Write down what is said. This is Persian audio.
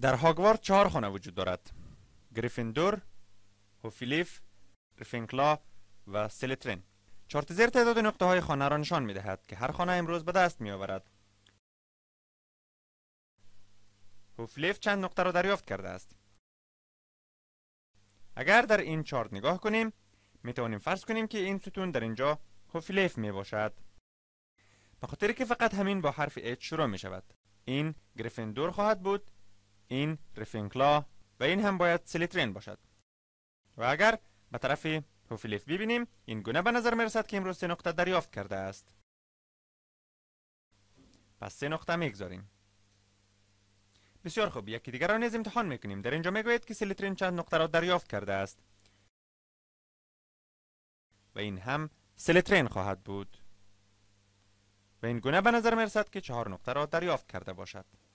در هاگوارد چهار خانه وجود دارد گریفیندور، هوفیلیف، ریفینکلا و سلیترین چارت زیر تعداد نقطه های خانه را نشان می دهد که هر خانه امروز به دست می آورد هوفلیف چند نقطه را دریافت کرده است اگر در این چارت نگاه کنیم می توانیم فرض کنیم که این ستون در اینجا هوفیلیف می باشد به خاطر که فقط همین با حرف H شروع می شود این گریفندور خواهد بود این رفینکلا و این هم باید سلیترین باشد و اگر به طرف هوفیلیف ببینیم این گونه به نظر میرسد که امروز سه نقطه دریافت کرده است پس سه نقطه میگذاریم بسیار خوب یکی دیگر را نیز امتحان میکنیم در اینجا میگوید که سلیترین چند نقطه را دریافت کرده است و این هم سلیترین خواهد بود و این گونه به نظر میرسد که چهار نقطه را دریافت کرده باشد